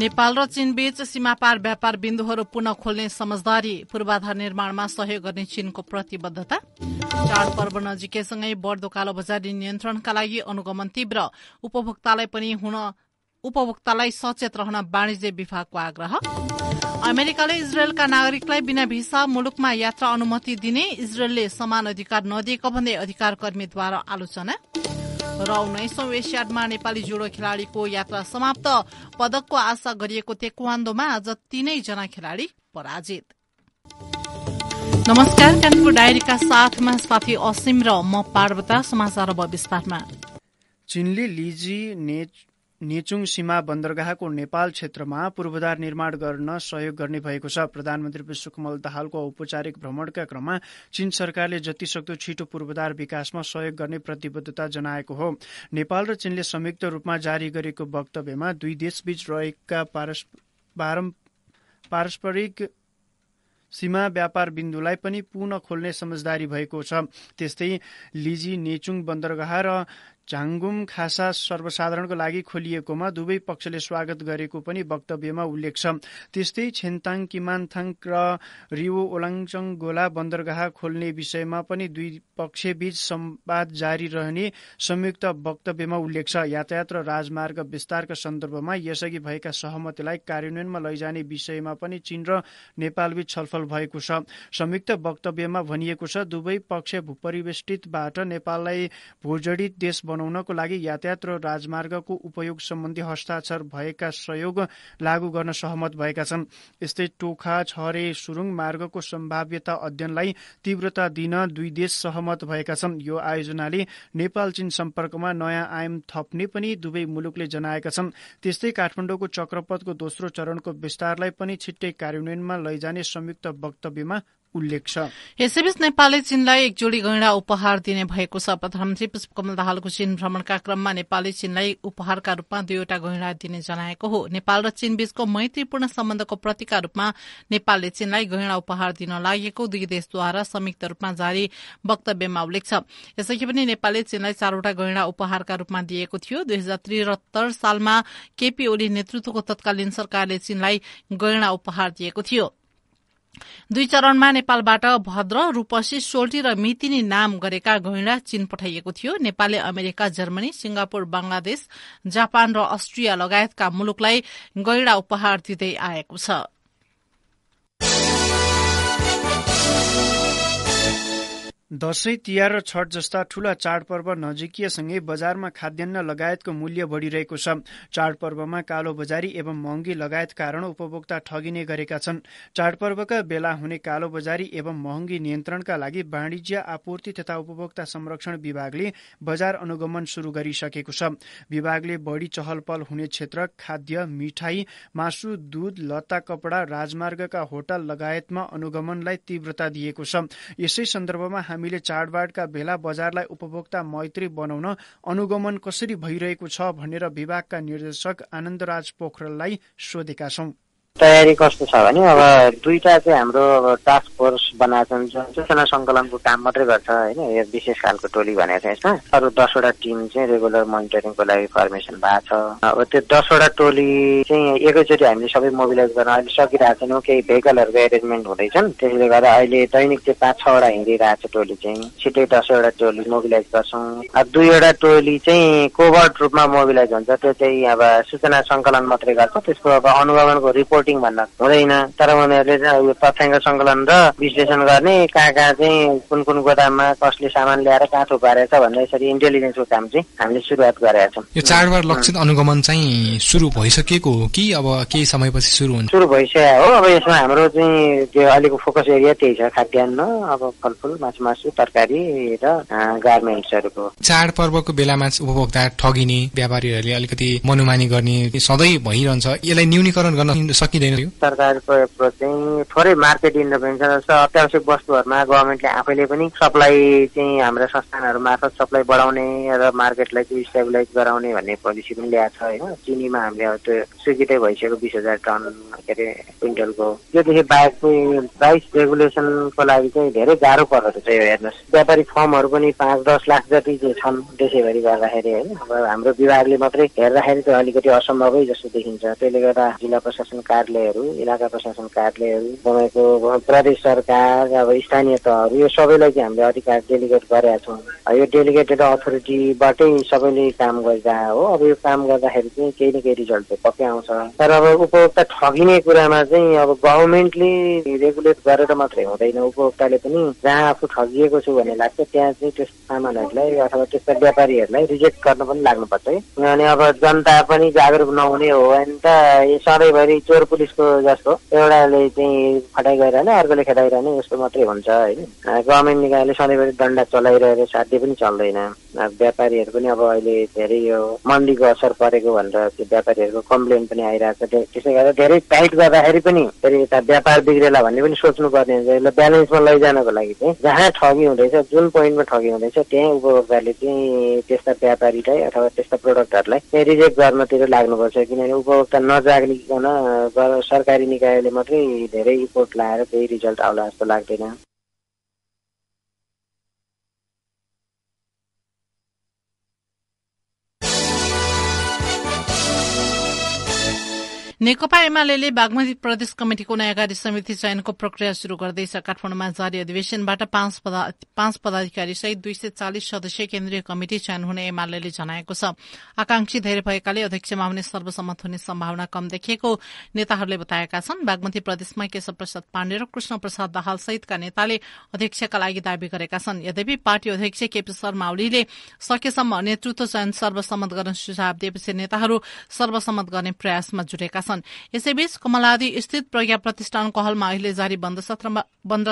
नेपाल र चीनबीच सीमापार व्यापार बिन्दुहरू पुनः खोल्ने समझदारी पूर्वाधार निर्माणमा सहयोग गर्ने चीनको प्रतिबद्धता चाडपर्व नजिकैसँगै बढ़दो कालो बजारी नियन्त्रणका लागि अनुगमन तीव्र उपभोक्तालाई पनि हुन उपभोक्तालाई सचेत रहन वाणिज्य विभागको आग्रह अमेरिकाले इजरायलका नागरिकलाई बिना भिसा मुलुकमा यात्रा अनुमति दिने इजरायलले समान अधिकार नदिएको भन्दै अधिकार कर्मीद्वारा आलोचना र उन्नाइसौं एसियाडमा नेपाली जुडो खेलाड़ीको यात्रा समाप्त पदकको आशा गरिएको तेक्वान्दोमा आज तीनैजना खेलाड़ी पराजित नमस्कार कानपुर डायरीका साथमा साथी असीम र म पार्वता समाचार अब विस्तारमा चीनले लिजी नेच नेचुङ सीमा बन्दरगाहको नेपाल क्षेत्रमा पूर्वाधार निर्माण गर्न सहयोग गर्ने भएको छ प्रधानमन्त्री विश्वकमल दाहालको औपचारिक भ्रमणका क्रममा चीन सरकारले जतिसक्दो छिटो पूर्वाधार विकासमा सहयोग गर्ने प्रतिबद्धता जनाएको हो नेपाल र चीनले संयुक्त रूपमा जारी गरेको वक्तव्यमा दुई देशबीच रहेका पारस्परिक सीमा व्यापार बिन्दुलाई पनि पुनः खोल्ने समझदारी भएको छ त्यस्तै लिजी नेचुङ बन्दरगाह र झाङगुम खासा सर्वसाधारणको लागि खोलिएकोमा दुवै पक्षले स्वागत गरेको पनि वक्तव्यमा उल्लेख छ त्यस्तै छेन्ताङ किमान्थाङ र रिवो ओलाङचङ गोला बन्दरगाह खोल्ने विषयमा पनि दुई पक्षबीच संवाद जारी रहने संयुक्त वक्तव्यमा उल्लेख छ यातायात र राजमार्ग विस्तारका सन्दर्भमा यसअघि भएका सहमतिलाई कार्यान्वयनमा लैजाने विषयमा पनि चीन र नेपालबीच छलफल भएको छ संयुक्त वक्तव्यमा भनिएको छ दुवै पक्ष भूपरिवेष्टितबाट नेपाललाई भूजडित देश बनाउनु बनाउनको लागि यातायात र राजमार्गको उपयोग सम्बन्धी हस्ताक्षर भएका सहयोग लागू गर्न सहमत भएका छन् यस्तै टोखा छरे सुरुङ मार्गको सम्भाव्यता अध्ययनलाई तीव्रता दिन दुई देश सहमत भएका छन् यो आयोजनाले नेपाल चीन सम्पर्कमा नयाँ आयाम थप्ने पनि दुवै मुलुकले जनाएका छन् त्यस्तै काठमाडौँको चक्रपथको दोस्रो चरणको विस्तारलाई पनि छिट्टै कार्यान्वयनमा लैजाने संयुक्त वक्तव्यमा उल्लेख छ यसैबीच नेपालले चीनलाई एक जोडी गैंडा उपहार दिने भएको छ प्रधानमन्त्री पुष्पकमल दाहालको चीन भ्रमणका क्रममा नेपालले चीनलाई उपहारका रूपमा दुईवटा गैंडा दिने जनाएको हो नेपाल र चीन बीचको मैत्रीपूर्ण सम्बन्धको प्रतीकका रूपमा नेपालले चीनलाई गैंडा उपहार दिन लागेको दुई देशद्वारा संयुक्त रूपमा जारी वक्तव्यमा उल्लेख छ यसअघि पनि नेपालले चीनलाई चारवटा गैंडा उपहारका रूपमा दिएको थियो दुई हजार त्रिहत्तर सालमा केपी ओली नेतृत्वको तत्कालीन सरकारले चीनलाई गैंडा उपहार दिएको थियो दुई चरणमा नेपालबाट भद्र रूपसी सोल्टी र मितिनी नाम गरेका गैंडा चीन पठाइएको थियो नेपालले America Germany Singapore Bangladesh Japan र अस्ट्रिया लगायतका मुलुकलाई गैंडा उपहार दिँदै आएको छ दसैँ तिहार र छठ जस्ता ठूला चाडपर्व नजिकीयसँगै बजारमा खाद्यान्न लगायतको मूल्य बढ़िरहेको छ चाडपर्वमा कालो बजारी एवं महँगी लगायत कारण उपभोक्ता ठगिने गरेका छन् चाडपर्वका बेला हुने कालो बजारी एवं महँगी नियन्त्रणका लागि वाणिज्य आपूर्ति तथा उपभोक्ता संरक्षण विभागले बजार अनुगमन शुरू गरिसकेको छ विभागले बढ़ी चहल हुने क्षेत्र खाद्य मिठाई मासु दूध लत्ता कपड़ा राजमार्गका होटल लगायतमा अनुगमनलाई तीव्रता दिएको छ यसै सन्दर्भमा हामीले चाडबाडका बेला बजारलाई उपभोक्ता मैत्री बनाउन अनुगमन कसरी भइरहेको छ भनेर विभागका निर्देशक आनन्दराज पोखरेललाई सोधेका छौं तयारी कस्तो छ भने अब दुईवटा चाहिँ हाम्रो अब टास्क फोर्स बनाएको छ सूचना सङ्कलनको काम मात्रै गर्छ होइन यो विशेष खालको टोली भनेको छ यसमा अरू दसवटा टिम चाहिँ रेगुलर मोनिटरिङको लागि फर्मेसन भएको छ अब त्यो दसवटा टोली चाहिँ एकैचोटि हामीले सबै मोबिलाइज गर्न अहिले सकिरहेको छैनौँ केही भेहिकलहरूको एरेन्जमेन्ट हुँदैछन् त्यसले गर्दा अहिले दैनिक चाहिँ पाँच छवटा हिँडिरहेको छ टोली चाहिँ छिटै दसवटा टोली मोबिलाइज गर्छौँ दुईवटा टोली चाहिँ कोभर्ट रूपमा मोबिलाइज हुन्छ त्यो चाहिँ अब सूचना सङ्कलन मात्रै गर्छ त्यसको अब अनुगमनको रिपोर्ट मार्केटिङ भन्न हुँदैन तर उनीहरूले चाहिँ यो तथ्याङ्क सङ्कलन र विश्लेषण गर्ने कहाँ कहाँ चाहिँ कुन कुन गोदाममा कसले सामान ल्याएर कहाँ थुपारेछ भनेर यसरी इन्टेलिजेन्सको काम चाहिँ हामीले सुरुवात गरेका छौँ यो चाडबाड लक्षित अनुगमन चाहिँ सुरु भइसकेको हो कि अब केही समयपछि सुरु हुन्छ सुरु भइसकेको हो अब यसमा हाम्रो चाहिँ त्यो अहिलेको फोकस एरिया त्यही छ खाद्यान्न अब फलफुल माछु मासु तरकारी र गार्मेन्ट्सहरूको चाड पर्वको बेलामा उपभोक्ता ठगिने व्यापारीहरूले अलिकति मनोमानी गर्ने सधैँ भइरहन्छ यसलाई न्यूनीकरण गर्न सकिँदैन सरकारको एप्रोच चाहिँ थोरै मार्केट इन्टरभेन्सन जस्तो अत्यावश्यक वस्तुहरूमा गभर्मेन्टले आफैले पनि सप्लाई चाहिँ हाम्रो संस्थानहरू मार्फत सप्लाई बढाउने र मार्केटलाई चाहिँ स्टेबिलाइज गराउने भन्ने पोलिसी पनि ल्याएको छ होइन चिनीमा हामीले अब त्यो स्वीकृतै भइसक्यो बिस हजार टन के अरे क्विन्टलको त्योदेखि बाहेक चाहिँ प्राइस रेगुलेसनको लागि चाहिँ धेरै गाह्रो पर्दो छ यो हेर्नुहोस् व्यापारी फर्महरू पनि पाँच दस लाख जति चाहिँ छन् देशैभरि गर्दाखेरि होइन अब हाम्रो विभागले मात्रै हेर्दाखेरि त अलिकति असम्भवै जस्तो देखिन्छ त्यसले गर्दा जिल्ला प्रशासन कार्यालयहरू इलाका प्रशासन कार्यालयहरू तपाईँको प्रदेश सरकार अब स्थानीय तहहरू यो सबैलाई चाहिँ हामीले अधिकार डेलिगेट गरेका छौँ यो डेलिगेटेड अथोरिटीबाटै सबैले काम गरिरहेको हो अब यो काम गर्दाखेरि चाहिँ केही न केही रिजल्ट चाहिँ पक्कै आउँछ तर अब उपभोक्ता ठगिने कुरामा चाहिँ अब गभर्मेन्टले रेगुलेट गरेर मात्रै हुँदैन उपभोक्ताले पनि जहाँ आफू ठगिएको छु भन्ने लाग्छ त्यहाँ चाहिँ त्यस सामानहरूलाई अथवा त्यस्ता व्यापारीहरूलाई रिजेक्ट गर्न पनि लाग्नुपर्छ है किनभने अब जनता पनि जागरुक नहुने हो भने त सधैँभरि चोर पुलिसको जस्तो एउटाले चाहिँ गइरहने अर्कोले खेदाइरहने यस्तो मात्रै हुन्छ होइन गभर्मेन्ट निकायले सधैँभरि दण्ड चलाइरहेको साध्य पनि चल्दैन व्यापारीहरू पनि अब अहिले धेरै यो मन्दीको असर परेको भनेर त्यो व्यापारीहरूको कम्प्लेन पनि आइरहेको छ त्यसै गर्दा धेरै टाइट गर्दाखेरि पनि फेरि यता व्यापार बिग्रेला भन्ने पनि सोच्नुपर्ने हुन्छ यसलाई ब्यालेन्समा लैजानको लागि चाहिँ जहाँ ठगी हुँदैछ जुन पोइन्टमा ठगी हुँदैछ त्यहीँ उपभोक्ताले चाहिँ त्यस्ता व्यापारीलाई अथवा त्यस्ता प्रडक्टहरूलाई चाहिँ रिजेक्ट गर्नतिर लाग्नुपर्छ किनभने उपभोक्ता नजागिकन सरकारी निकायले मात्रै धेरै रिपोर्ट लाएर केही रिजल्ट आउला जस्तो लाग्दैन नेकपा एमाले बागमती प्रदेश कमिटिको नयाँ कार्य समिति चयनको प्रक्रिया शुरू गर्दैछ काठमाडौँमा जारी अधिवेशनबाट पाँच पदाधिकारी सहित दुई सय चालिस सदस्यीय केन्द्रीय कमिटि चयन हुने एमाले जनाएको छ आकांक्षी धेरै भएकाले अध्यक्षमा हुने सर्वसम्मत हुने सम्भावना कम देखिएको नेताहरूले बताएका छन् बागमती प्रदेशमा केशव प्रसाद पाण्डे र कृष्ण प्रसाद दाहाल सहितका नेताले अध्यक्षका लागि दावी गरेका छन् यद्यपि पार्टी अध्यक्ष केपी शर्मा ओलीले सकेसम्म नेतृत्व चयन सर्वसम्मत गर्न सुझाव दिएपछि नेताहरू सर्वसम्मत गर्ने प्रयासमा जुटेका छन् छन् यसैबीच कमलादी स्थित प्रज्ञा प्रतिष्ठानको हलमा अहिले जारी बन्द सत्रमा बन्द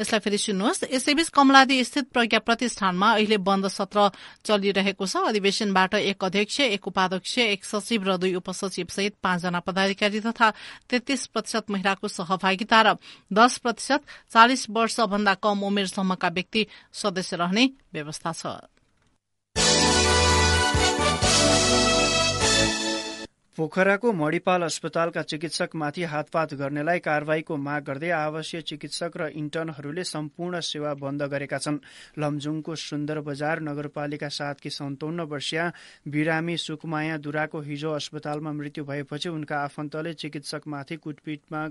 यसलाई फेरि सुन्नुहोस् यसैबीच कमलादी स्थित प्रज्ञा प्रतिष्ठानमा अहिले बन्द सत्र चलिरहेको छ अधिवेशनबाट एक अध्यक्ष एक उपाध्यक्ष एक सचिव र दुई उपसचिव सहित पाँचजना पदाधिकारी तथा तेत्तीस प्रतिशत महिलाको सहभागिता र दस प्रतिशत चालिस वर्ष भन्दा कम उमेरसम्मका व्यक्ति सदस्य रहने व्यवस्था छ पोखराको मणिपाल अस्पतालका चिकित्सकमाथि हातपात गर्नेलाई कार्यवाहीको माग गर्दै आवासीय चिकित्सक र इन्टर्नहरूले सम्पूर्ण सेवा बन्द गरेका छन् लमजुङको सुन्दर बजार नगरपालिका साथकी सन्ताउन्न वर्षीय बिरामी सुकमाया दुराको हिजो अस्पतालमा मृत्यु भएपछि उनका आफन्तले चिकित्सकमाथि कुटपिटमा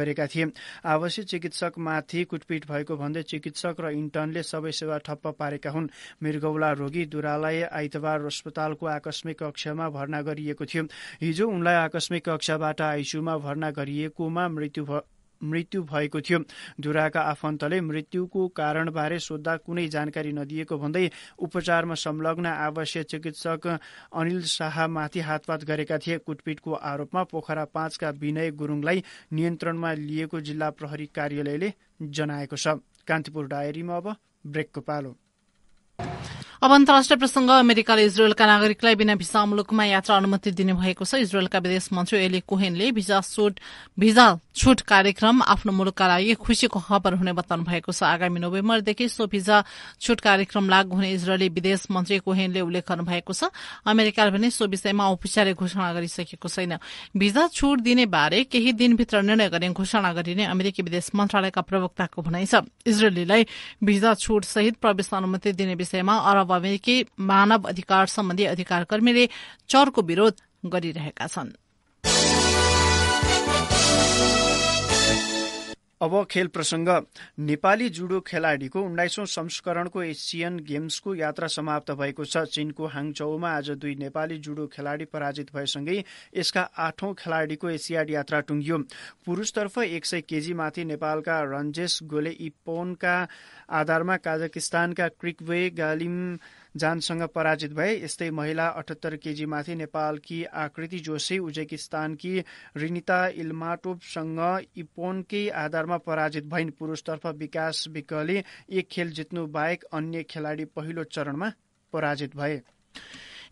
गरेका थिए आवासीय चिकित्सकमाथि कुटपिट भएको भन्दै चिकित्सक र इन्टर्नले सबै सेवा ठप्प पारेका हुन् मृगौला रोगी दुरालाई आइतबार अस्पतालको आकस्मिक कक्षमा भर्ना गरिएको थियो हिजो उनलाई आकस्मिक कक्षाबाट आइसियूमा भर्ना गरिएकोमा मृत्यु मृत्यु भएको थियो धुराका आफन्तले मृत्युको कारणबारे सोद्धा कुनै जानकारी नदिएको भन्दै उपचारमा संलग्न आवश्यक चिकित्सक अनिल शाहमाथि हातपात गरेका थिए कुटपिटको आरोपमा पोखरा पाँचका विनय गुरूङलाई नियन्त्रणमा लिएको जिल्ला प्रहरी कार्यालयले जनाएको छ कान्तिपुर डायरीमा अब ब्रेकको पालो अब अन्तर्राष्ट्रिय प्रसंग अमेरिकाले इजरायलका नागरिकलाई बिना भिसा मुलुकमा यात्रा अनुमति दिने भएको छ इजरायलका विदेश मन्त्री एली कोहेनले भिजा भिजा छुट कार्यक्रम आफ्नो मुलुकका लागि खुशीको खबर हुने बताउनु भएको छ आगामी नोभेम्बरदेखि सो भिजा छुट कार्यक्रम लागू हुने इजरायली विदेश मन्त्री कोहेनले उल्लेख गर्नु भएको छ अमेरिकाले भने सो विषयमा औपचारिक घोषणा गरिसकेको छैन भिजा छुट दिने बारे केही दिनभित्र निर्णय गर्ने घोषणा गरिने अमेरिकी विदेश मन्त्रालयका प्रवक्ताको भनाइ छ इजरायलीलाई भिजा छुट सहित प्रवेश अनुमति दिने विषयमा अरब अमेरिकी मानव अधिकार सम्बन्धी अधिकार कर्मीले चरको विरोध गरिरहेका छनृ अब खेल प्रसङ्ग नेपाली जुडो खेलाडीको उन्नाइसौं संस्करणको एसियन गेम्सको यात्रा समाप्त भएको छ चीनको हाङचौमा आज दुई नेपाली जुडो खेलाडी पराजित भएसँगै यसका आठौं खेलाडीको एसियाड यात्रा टुङ्गियो पुरुषतर्फ एक सय केजीमाथि नेपालका रन्जेश गोले इपोनका आधारमा काजाकिस्तानका क्रिकवे गालिम जानसँग पराजित भए यस्तै महिला अठहत्तर केजीमाथि नेपालकी आकृति जोशी उज्बेकिस्तानकी रिनिता इल्माटोभसँग इपोनकै आधारमा पराजित भइन् पुरुषतर्फ विकास विकली एक खेल जित्नु बाहेक अन्य खेलाडी पहिलो चरणमा पराजित भए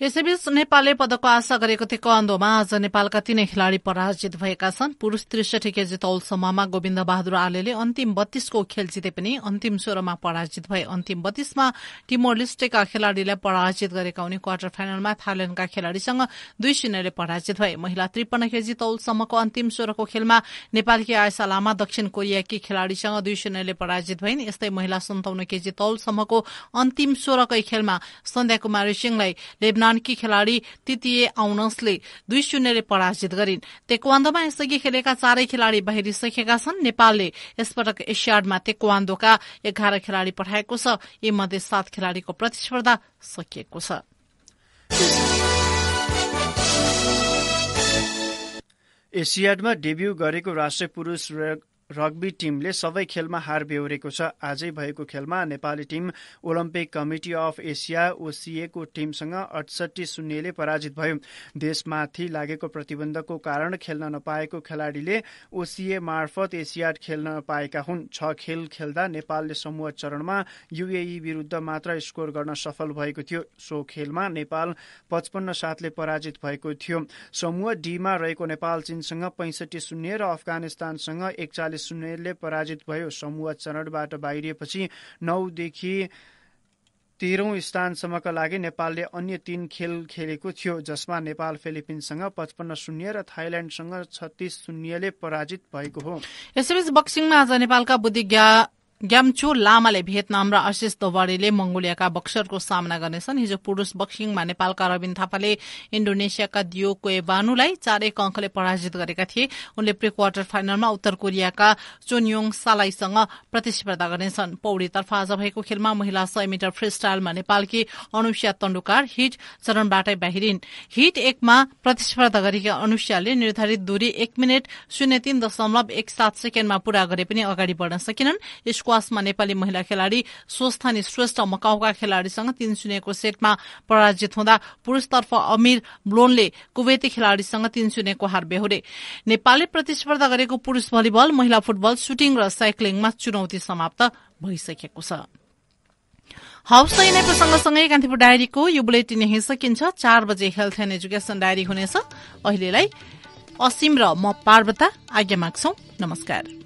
यसैबीच नेपालले पदकको आशा गरेको थियो कन्दोमा आज नेपालका तीनै खेलाड़ी पराजित भएका छन् पुरूष त्रिसठी केजी समूहमा गोविन्द बहादुर आलेले अन्तिम बत्तीसको खेल जिते पनि अन्तिम सोह्रमा पराजित भए अन्तिम बत्तीसमा टिमोर लिस्टेका खेलाड़ीलाई पराजित गरेका उनी क्वार्टर फाइनलमा थाइल्याण्डका खेलाड़ीसँग दुई शून्यले पराजित भए महिला त्रिपन्न केजी समूहको अन्तिम सोह्रको खेलमा नेपालकी आयसा लामा दक्षिण कोरियाकी खेलाड़ीसँग दुई शून्यले पराजित भइन् यस्तै महिला सन्ताउन्न केजी समूहको अन्तिम सोह्रकै खेलमा सन्ध्या कुमारी सिंहलाई लेबना इरानकी खेलाड़ी तितिए आउनसले दुई शून्यले पराजित गरिन् तेक्वान्दोमा यसअघि खेलेका चारै खेलाड़ी बाहिरिसकेका छन् नेपालले यसपटक एसियाडमा तेक्वान्दोका एघार खेलाड़ी पठाएको छ यी मध्ये सात खेलाड़ीको प्रतिस्पर्धा सकिएको छ एसियाडमा डेब्यू गरेको राष्ट्रिय पुरुष रग्बी टिमले सबै खेलमा हार बेहोरेको छ आजै भएको खेलमा Nepali team Olympic committee of Asia ओसिएको टिमसँग अडसठी शून्यले पराजित भयो देशमाथि लागेको प्रतिबन्धको कारण खेल्न नपाएको खेलाडीले ओसिए मार्फत एसिया खेल्न पाएका हुन् छ खेल खेल्दा नेपालले समूह चरणमा युएई विरूद्ध मात्र स्कोर गर्न सफल भएको थियो सो खेलमा नेपाल पचपन्न सातले पराजित भएको थियो समूह डीमा रहेको नेपाल चीनसँग पैंसठी शून्य र अफगानिस्तानसँग एकचालिस शून्यले पराजित भयो समूह चरणबाट बाहिरिएपछि नौदेखि तेह्रौं स्थानसम्मका लागि नेपालले अन्य तीन खेल खेलेको थियो जसमा नेपाल फिलिपिन्ससँग पचपन्न शून्य र थाइल्याण्डसँग छत्तीस शून्यले पराजित भएको हो यसैबीच बक्सिङमा आज नेपालका बुद्धिज्ञ ग्याम्चो लामाले भियतनाम र आशिष दोवारेले मंगोलियाका बक्सरको सामना गर्नेछन् हिजो पुरूष बक्सिङमा नेपालका रविन थापाले इण्डोनेसियाका दियो कोएबानुलाई चार एक अंकले पराजित गरेका थिए उनले प्री क्वार्टर फाइनलमा उत्तर कोरियाका चोनयोङ सालाईसँग प्रतिस्पर्धा गर्नेछन् पौडीतर्फ आज भएको खेलमा महिला सय मिटर फ्री स्टाइलमा नेपालकी अनुष्या तण्डुकार हिट चरणबाटै बाहिरिन् हिट एकमा प्रतिस्पर्धा गरेकी अनुष्याले निर्धारित दूरी एक मिनट शून्य तीन दशमलव एक सात सेकेण्डमा पूरा गरे पनि अगाडि बढ़न सकेनन् स्क्वासमा नेपाली महिला खेलाड़ी स्वस्थानी श्रेष्ठ मकाउका खेलाड़ीसँग तीन शून्यको सेटमा पराजित हुँदा पुरूषतर्फ अमिर ब्लोनले कुवेती खेलाड़ीसँग तीन शून्यको हार बेहोरे नेपालले प्रतिस्पर्धा गरेको पुरूष भलिबल महिला फुटबल सुटिङ र साइक्लिङमा चुनौती समाप्त भइसकेको छ हाउस यिनीको सँगसँगै कान्तिपुर डायरीको यो बुलेटिन यही सकिन्छ चार बजे हेल्थ एन्ड एजुकेसन डायरी हुनेछ अहिलेलाई असीम र म पार्वता आज्ञा माग्छौ नमस्कार